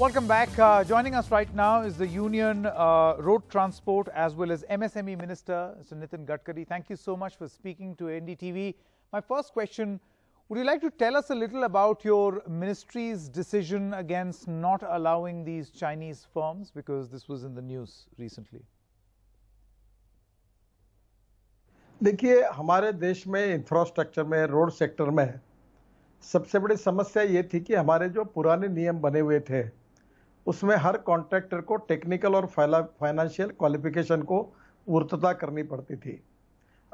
Welcome back. Uh, joining us right now is the Union uh, Road Transport as well as MSME Minister, Mr. Nitin Gadkari. Thank you so much for speaking to NDTV. My first question, would you like to tell us a little about your ministry's decision against not allowing these Chinese firms because this was in the news recently? देखिए हमारे देश में infrastructure में road sector में सबसे बड़ी समस्या ये थी कि हमारे जो पुराने नियम बने हुए थे उसमें हर कॉन्ट्रैक्टर को टेक्निकल और फाइनेंशियल क्वालिफिकेशन को पूर्तता करनी पड़ती थी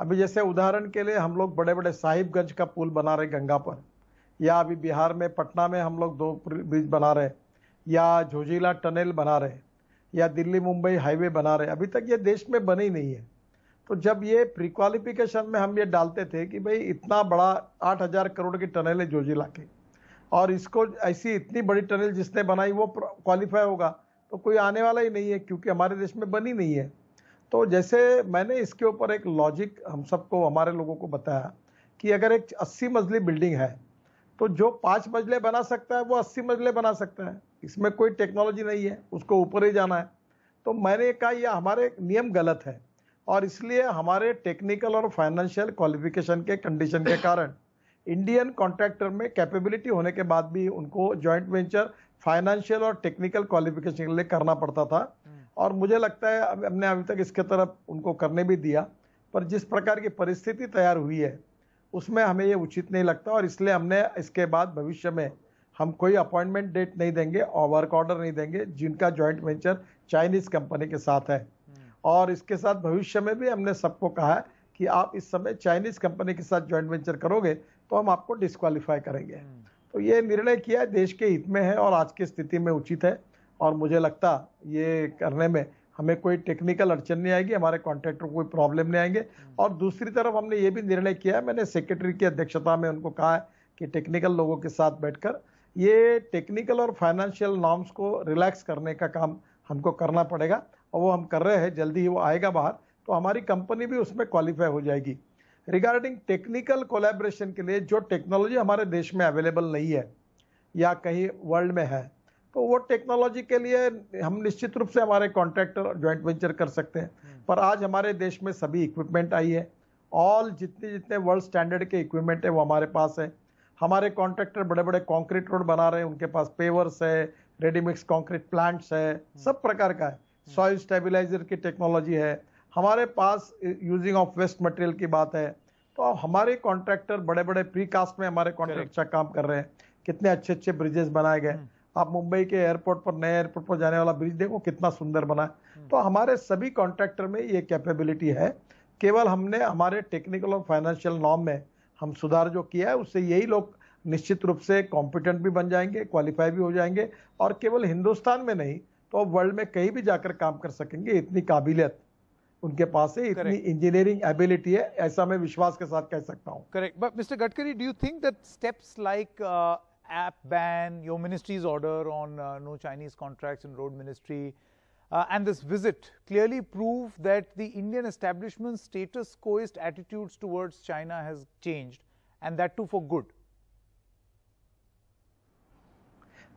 अभी जैसे उदाहरण के लिए हम लोग बड़े बड़े साहिबगंज का पुल बना रहे गंगा पर या अभी बिहार में पटना में हम लोग दो ब्रिज बना रहे या झोजिला टनल बना रहे या दिल्ली मुंबई हाईवे बना रहे अभी तक ये देश में बने ही नहीं है तो जब ये प्री क्वालिफिकेशन में हम ये डालते थे कि भाई इतना बड़ा हजार करोड़ की टनल है जोजिला की और इसको ऐसी इतनी बड़ी टनल जिसने बनाई वो क्वालिफाई होगा तो कोई आने वाला ही नहीं है क्योंकि हमारे देश में बनी नहीं है तो जैसे मैंने इसके ऊपर एक लॉजिक हम सबको हमारे लोगों को बताया कि अगर एक अस्सी मजली बिल्डिंग है तो जो पाँच मंजिले बना सकता है वो अस्सी मंजिले बना सकता है इसमें कोई टेक्नोलॉजी नहीं है उसको ऊपर ही जाना है तो मैंने कहा यह हमारे नियम गलत है और इसलिए हमारे टेक्निकल और फाइनेंशियल क्वालिफिकेशन के कंडीशन के कारण इंडियन कॉन्ट्रैक्टर में कैपेबिलिटी होने के बाद भी उनको जॉइंट वेंचर फाइनेंशियल और टेक्निकल क्वालिफिकेशन के लिए करना पड़ता था हम्म। और मुझे लगता है अब हमने अभी तक इसके तरफ उनको करने भी दिया पर जिस प्रकार की परिस्थिति तैयार हुई है उसमें हमें ये उचित नहीं लगता और इसलिए हमने इसके बाद भविष्य में हम कोई अपॉइंटमेंट डेट नहीं देंगे और वर्क ऑर्डर नहीं देंगे जिनका जॉइंट वेंचर चाइनीज़ कंपनी के साथ है हम्म। और इसके साथ भविष्य में भी हमने सबको कहा है कि आप इस समय चाइनीज कंपनी के साथ ज्वाइंट वेंचर करोगे तो हम आपको डिस्कालीफाई करेंगे हम्म। तो ये निर्णय किया देश के हित में है और आज की स्थिति में उचित है और मुझे लगता ये करने में हमें कोई टेक्निकल अड़चन नहीं आएगी हमारे कॉन्ट्रैक्टर को कोई प्रॉब्लम नहीं आएंगे हम्म। और दूसरी तरफ हमने ये भी निर्णय किया है मैंने सेक्रेटरी की अध्यक्षता में उनको कहा है कि टेक्निकल लोगों के साथ बैठकर ये टेक्निकल और फाइनेंशियल नॉर्म्स को रिलैक्स करने का काम हमको करना पड़ेगा और वो हम कर रहे हैं जल्दी ही वो आएगा बाहर तो हमारी कंपनी भी उसमें क्वालिफाई हो जाएगी रिगार्डिंग टेक्निकल कोलेब्रेशन के लिए जो टेक्नोलॉजी हमारे देश में अवेलेबल नहीं है या कहीं वर्ल्ड में है तो वो टेक्नोलॉजी के लिए हम निश्चित रूप से हमारे कॉन्ट्रैक्टर ज्वाइंट वेंचर कर सकते हैं हम्म। पर आज हमारे देश में सभी इक्विपमेंट आई है ऑल जितने जितने वर्ल्ड स्टैंडर्ड के इक्विपमेंट है वो हमारे पास है हमारे कॉन्ट्रैक्टर बड़े बड़े कॉन्क्रीट रोड बना रहे हैं उनके पास पेवर्स है रेडीमिक्स कॉन्क्रीट प्लांट्स है सब प्रकार का है सॉइल हम्म। स्टेबिलाईजर की टेक्नोलॉजी है हमारे पास यूजिंग ऑफ वेस्ट मटेरियल की बात है तो अब हमारे कॉन्ट्रैक्टर बड़े बड़े प्री कास्ट में हमारे कॉन्ट्रैक्टर काम कर रहे हैं कितने अच्छे अच्छे ब्रिजेस बनाए गए हम्म। आप मुंबई के एयरपोर्ट पर नए एयरपोर्ट पर जाने वाला ब्रिज देखो कितना सुंदर बना है हम्म। तो हमारे सभी कॉन्ट्रैक्टर में ये कैपेबिलिटी है केवल हमने हमारे टेक्निकल और फाइनेंशियल नॉर्म में हम सुधार जो किया है उससे यही लोग निश्चित रूप से कॉम्पिटेंट भी बन जाएंगे क्वालिफाई भी हो जाएंगे और केवल हिंदुस्तान में नहीं तो वर्ल्ड में कहीं भी जाकर काम कर सकेंगे इतनी काबिलियत उनके पास है इतनी इंजीनियरिंग एबिलिटी है ऐसा मैं विश्वास के साथ कह सकता हूँ correct but mister Gadkari do you think that steps like app ban your ministry's order on no Chinese contract in road ministry and this visit clearly prove that the Indian establishment status quoist attitude towards China has change and that too for good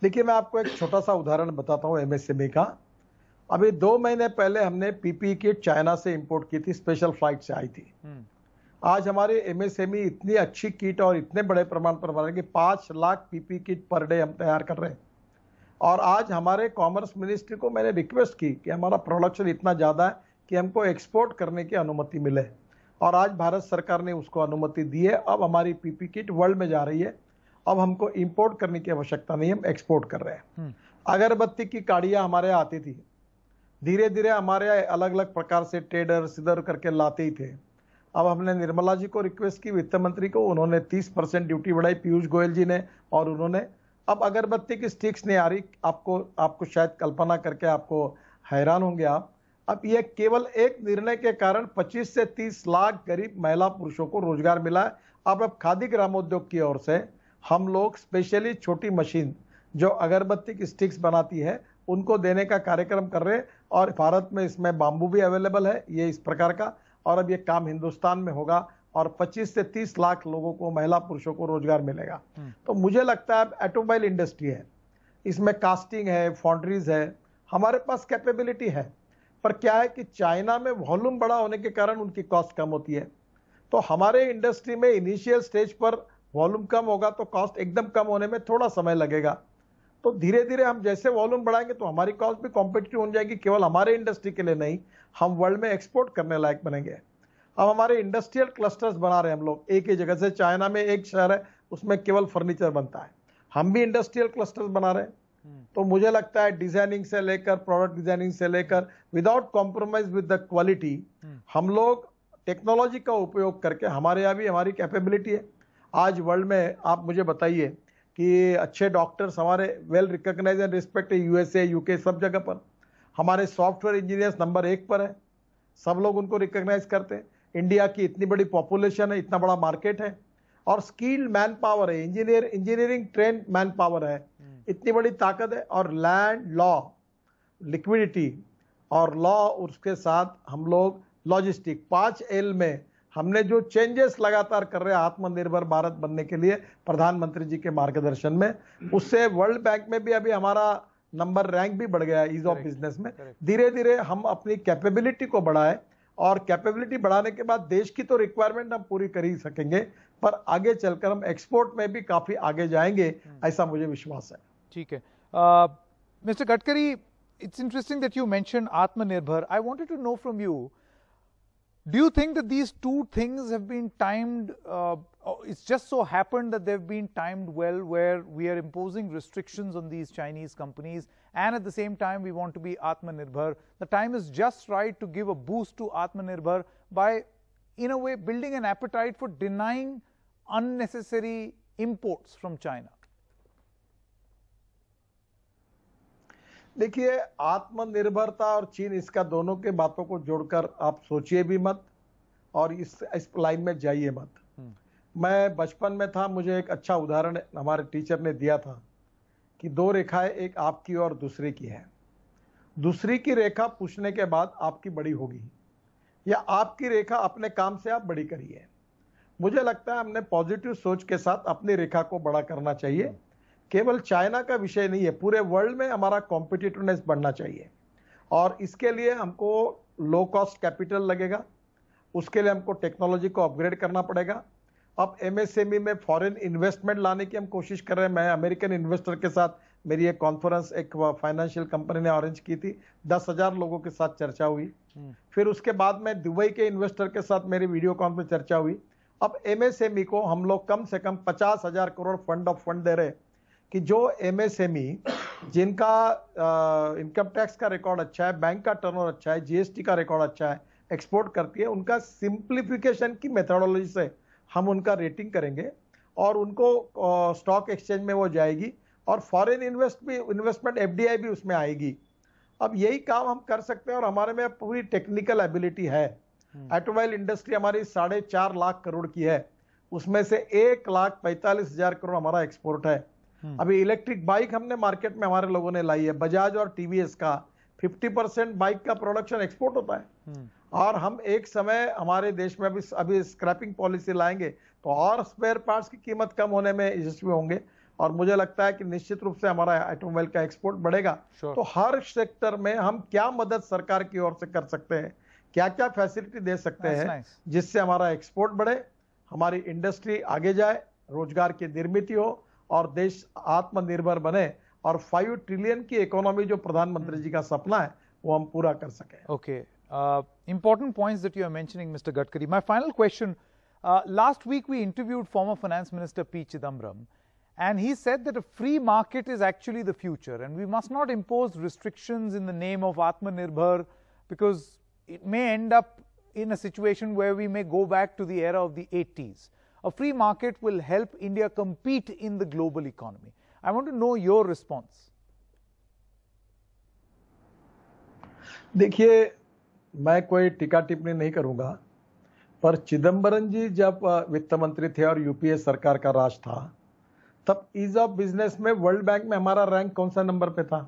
देखिए मैं आपको एक छोटा सा उदाहरण बताता हूं MSME का अभी दो महीने पहले हमने पीपी e किट चाइना से इंपोर्ट की थी स्पेशल फ्लाइट से आई थी हम्म। आज हमारे एमएसएमई e इतनी अच्छी किट और इतने बड़े प्रमाण पर बना कि पाँच lakh PP e kit per day हम तैयार कर रहे हैं और आज हमारे कॉमर्स मिनिस्ट्री को मैंने रिक्वेस्ट की कि हमारा प्रोडक्शन इतना ज़्यादा है कि हमको एक्सपोर्ट करने की अनुमति मिले और आज भारत सरकार ने उसको अनुमति दी है अब हमारी पीपी किट वर्ल्ड में जा रही है अब हमको इम्पोर्ट करने की आवश्यकता नहीं हम एक्सपोर्ट कर रहे हैं हम्म। अगरबत्ती की काड़ियाँ हमारे आती थी धीरे धीरे हमारे अलग अलग प्रकार से ट्रेडर्स इधर करके लाते ही थे अब हमने निर्मला जी को रिक्वेस्ट की वित्त मंत्री को उन्होंने 30 परसेंट ड्यूटी बढ़ाई पीयूष गोयल जी ने और उन्होंने अब अगरबत्ती की स्टिक्स नहीं आ रही आपको आपको शायद कल्पना करके आपको हैरान होंगे आप अब यह केवल एक निर्णय के कारण 25 से 30 लाख गरीब महिला पुरुषों को रोजगार मिला है अब अब खादी ग्रामोद्योग की ओर से हम लोग स्पेशली छोटी मशीन जो अगरबत्ती की स्टिक्स बनाती है उनको देने का कार्यक्रम कर रहे और भारत में इसमें बाम्बू भी अवेलेबल है ये इस प्रकार का और अब ये काम हिंदुस्तान में होगा और 25 से 30 लाख लोगों को महिला पुरुषों को रोजगार मिलेगा हम्म। तो मुझे लगता है अब ऑटोमोबाइल इंडस्ट्री है इसमें कास्टिंग है फाउंड्रीज है हमारे पास कैपेबिलिटी है पर क्या है कि चाइना में वॉल्यूम बड़ा होने के कारण उनकी कॉस्ट कम होती है तो हमारे इंडस्ट्री में इनिशियल स्टेज पर वॉल्यूम कम होगा तो कॉस्ट एकदम कम होने में थोड़ा समय लगेगा तो धीरे धीरे हम जैसे वॉल्यूम बढ़ाएंगे तो हमारी कॉस्ट भी कॉम्पिटेटिव हो जाएगी केवल हमारे इंडस्ट्री के लिए नहीं हम वर्ल्ड में एक्सपोर्ट करने लायक बनेंगे अब हमारे इंडस्ट्रियल क्लस्टर्स बना रहे हैं हम लोग एक ही जगह से चाइना में एक शहर है उसमें केवल फर्नीचर बनता है हम भी इंडस्ट्रियल क्लस्टर्स बना रहे हैं हम्म। तो मुझे लगता है डिजाइनिंग से लेकर प्रोडक्ट डिजाइनिंग से लेकर without compromise with the quality हम लोग टेक्नोलॉजी का उपयोग करके हमारे यहाँ भी हमारी कैपेबिलिटी है आज वर्ल्ड में आप मुझे बताइए कि अच्छे डॉक्टर्स हमारे well recognise and respected USA UK सब जगह पर हमारे सॉफ्टवेयर इंजीनियर्स नंबर एक पर है सब लोग उनको रिकॉग्नाइज करते हैं इंडिया की इतनी बड़ी पॉपुलेशन है इतना बड़ा मार्केट है और स्किल्ड मैन पावर है engineer engineering train man power है हम्म। इतनी बड़ी ताकत है और लैंड लॉ लिक्विडिटी और लॉ उसके साथ हम लोग लॉजिस्टिक पाँच एल में हमने जो चेंजेस लगातार कर रहे हैं आत्मनिर्भर भारत बनने के लिए प्रधानमंत्री जी के मार्गदर्शन में उससे वर्ल्ड बैंक में भी अभी हमारा नंबर रैंक भी बढ़ गया है ईज ऑफ बिजनेस में धीरे धीरे हम अपनी कैपेबिलिटी को बढ़ाएं और कैपेबिलिटी बढ़ाने के बाद देश की तो रिक्वायरमेंट हम पूरी कर ही सकेंगे पर आगे चलकर हम एक्सपोर्ट में भी काफी आगे जाएंगे हम्म। ऐसा मुझे विश्वास है ठीक है mister Gadkari it's interesting that you mention atmanirbhar I wanted to know from you Do you think that these two things have been timed? Uh, it's just so happened that they've been timed well, where we are imposing restrictions on these Chinese companies, and at the same time, we want to be Atmanirbhar. The time is just right to give a boost to Atmanirbhar by, in a way, building an appetite for denying unnecessary imports from China. देखिए आत्मनिर्भरता और चीन इसका दोनों के बातों को जोड़कर आप सोचिए भी मत और इस इस लाइन में जाइए मत हम्म। मैं बचपन में था मुझे एक अच्छा उदाहरण हमारे टीचर ने दिया था कि दो रेखाएं एक आपकी और दूसरे की है दूसरी की रेखा पूछने के बाद आपकी बड़ी होगी या आपकी रेखा अपने काम से आप बड़ी करिए मुझे लगता है हमने पॉजिटिव सोच के साथ अपनी रेखा को बड़ा करना चाहिए हम्म। केवल चाइना का विषय नहीं है पूरे वर्ल्ड में हमारा कॉम्पिटिटिवनेस बढ़ना चाहिए और इसके लिए हमको लो कॉस्ट कैपिटल लगेगा उसके लिए हमको टेक्नोलॉजी को अपग्रेड करना पड़ेगा अब एमएसएमई e में फॉरेन इन्वेस्टमेंट लाने की हम कोशिश कर रहे हैं मैं अमेरिकन इन्वेस्टर के साथ मेरी एक कॉन्फ्रेंस एक फाइनेंशियल कंपनी ने अरेंज की थी दस हजार लोगों के साथ चर्चा हुई हम्म। फिर उसके बाद में दुबई के इन्वेस्टर के साथ मेरी वीडियो कॉल पर चर्चा हुई अब एमएसएमई e को हम लोग कम से कम पचास हजार करोड़ फंड ऑफ फंड दे रहे हैं कि जो एमएसएमई e, जिनका इनकम टैक्स का रिकॉर्ड अच्छा है बैंक का टर्नओवर अच्छा है जीएसटी का रिकॉर्ड अच्छा है एक्सपोर्ट करती है उनका सिंप्लीफिकेशन की मेथडोलॉजी से हम उनका रेटिंग करेंगे और उनको स्टॉक एक्सचेंज में वो जाएगी और फॉरेन इन्वेस्ट भी इन्वेस्टमेंट एफ भी उसमें आएगी अब यही काम हम कर सकते हैं और हमारे में पूरी टेक्निकल एबिलिटी है ऑटोमोबाइल हम्म। इंडस्ट्री हमारी साढ़े चार लाख करोड़ की है उसमें से एक लाख पैंतालीस हजार करोड़ हमारा एक्सपोर्ट है हम्म। अभी इलेक्ट्रिक बाइक हमने मार्केट में हमारे लोगों ने लाई है बजाज और टीवीएस का 50 परसेंट बाइक का प्रोडक्शन एक्सपोर्ट होता है हम्म। और हम एक समय हमारे देश में अभी अभी स्क्रैपिंग पॉलिसी लाएंगे तो और स्पेयर पार्ट्स की कीमत कम होने में यशस्वी होंगे और मुझे लगता है कि निश्चित रूप से हमारा ऑटोमोबाइल का एक्सपोर्ट बढ़ेगा sure. तो हर सेक्टर में हम क्या मदद सरकार की ओर से कर सकते हैं क्या क्या फैसिलिटी दे सकते हैं nice. जिससे हमारा एक्सपोर्ट बढ़े हमारी इंडस्ट्री आगे जाए रोजगार की निर्मित हो और देश आत्मनिर्भर बने और फाइव ट्रिलियन की इकोनॉमी जो प्रधानमंत्री जी का सपना है वो हम पूरा कर सकें okay important points that you are mentioning, Mr. Gadkari. My final question, uh, last week we interviewed former Finance Minister P. Chidambaram and he said that a free market is actually the future and we must not impose restrictions in the name of Atmanirbhar because it may end up in a situation where we may go back to the era of the 80s. a free market will help India compete in the global economy. I want to know your response. देखिए मैं कोई टिका टिप्पणी नहीं करूंगा पर चिदम्बरम जी जब वित्त मंत्री थे और यूपीए सरकार का राज था तब इज ऑफ बिजनेस में वर्ल्ड बैंक में हमारा रैंक कौन सा नंबर पे था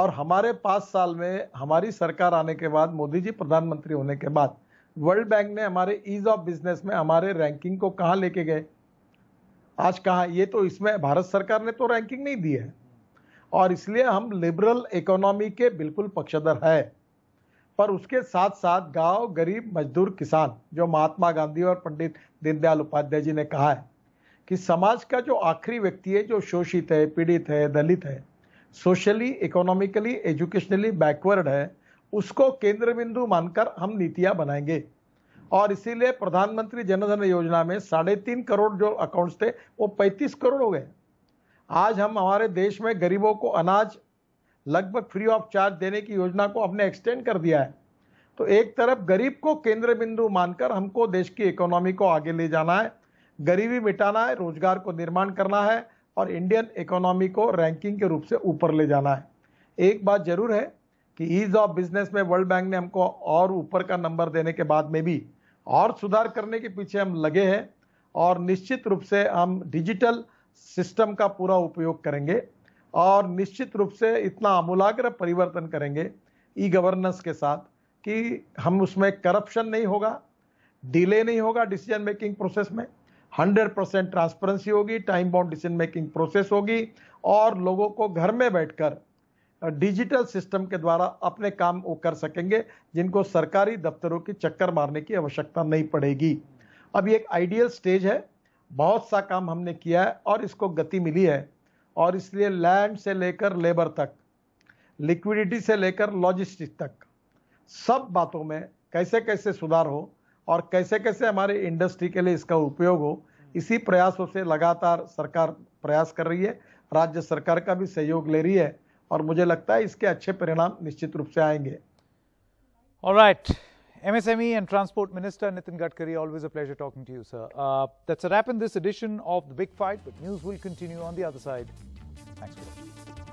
और हमारे पांच साल में हमारी सरकार आने के बाद मोदी जी प्रधानमंत्री होने के बाद वर्ल्ड बैंक ने हमारे ईज ऑफ बिजनेस में हमारे रैंकिंग को कहाँ लेके गए आज कहा ये तो इसमें भारत सरकार ने तो रैंकिंग नहीं दी है और इसलिए हम लिबरल इकोनॉमी के बिल्कुल पक्षधर है पर उसके साथ साथ गांव गरीब मजदूर किसान जो महात्मा गांधी और पंडित दीनदयाल उपाध्याय जी ने कहा है कि समाज का जो आखिरी व्यक्ति है जो शोषित है पीड़ित है दलित है सोशली इकोनॉमिकली एजुकेशनली बैकवर्ड है उसको केंद्र बिंदु मानकर हम नीतियां बनाएंगे और इसीलिए प्रधानमंत्री जनधन योजना में साढ़े तीन करोड़ जो अकाउंट्स थे वो पैंतीस करोड़ हो गए आज हम हमारे देश में गरीबों को अनाज लगभग फ्री ऑफ चार्ज देने की योजना को हमने एक्सटेंड कर दिया है तो एक तरफ गरीब को केंद्र बिंदु मानकर हमको देश की इकोनॉमी को आगे ले जाना है गरीबी मिटाना है रोजगार को निर्माण करना है और इंडियन इकोनॉमी को रैंकिंग के रूप से ऊपर ले जाना है एक बात जरूर है कि ईज ऑफ बिजनेस में वर्ल्ड बैंक ने हमको और ऊपर का नंबर देने के बाद में भी और सुधार करने के पीछे हम लगे हैं और निश्चित रूप से हम डिजिटल सिस्टम का पूरा उपयोग करेंगे और निश्चित रूप से इतना आमूलाग्र परिवर्तन करेंगे ई गवर्नेंस के साथ कि हम उसमें करप्शन नहीं होगा डिले नहीं होगा डिसीजन मेकिंग प्रोसेस में 100 परसेंट ट्रांसपेरेंसी होगी time bound decision making process होगी और लोगों को घर में बैठकर डिजिटल सिस्टम के द्वारा अपने काम वो कर सकेंगे जिनको सरकारी दफ्तरों की चक्कर मारने की आवश्यकता नहीं पड़ेगी अब ये एक आइडियल स्टेज है बहुत सा काम हमने किया है और इसको गति मिली है और इसलिए लैंड से लेकर लेबर तक लिक्विडिटी से लेकर लॉजिस्टिक तक सब बातों में कैसे कैसे सुधार हो और कैसे कैसे हमारे इंडस्ट्री के लिए इसका उपयोग हो इसी प्रयासों से लगातार सरकार प्रयास कर रही है राज्य सरकार का भी सहयोग ले रही है और मुझे लगता है इसके अच्छे परिणाम निश्चित रूप से आएंगे Alright, MSME and Transport Minister Nitin Gadkari, always a pleasure talking to you, sir. Uh, that's a wrap in this edition of The Big Fight, but news will continue on the other side. Thanks for watching.